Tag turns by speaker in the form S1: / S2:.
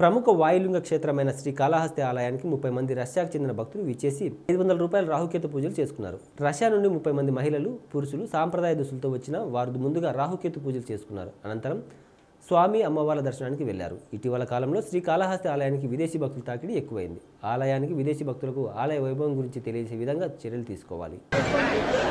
S1: ప్రముఖ వాయులింగ క్షేత్రమైన శ్రీకాళహస్తి ఆలయానికి ముప్పై మంది రష్యాకు చెందిన భక్తులు విచ్చేసి ఐదు వందల రూపాయల రాహుకేతు పూజలు చేసుకున్నారు రష్యా నుండి ముప్పై మంది మహిళలు పురుషులు సాంప్రదాయ దుస్తులతో వచ్చిన వారు ముందుగా రాహుకేతు పూజలు చేసుకున్నారు అనంతరం స్వామి అమ్మవార్ల దర్శనానికి వెళ్లారు ఇటీవల కాలంలో శ్రీకాళహస్తి ఆలయానికి విదేశీ భక్తుల తాకిడి ఎక్కువైంది ఆలయానికి విదేశీ భక్తులకు ఆలయ వైభవం గురించి తెలియజేసే విధంగా చర్యలు
S2: తీసుకోవాలి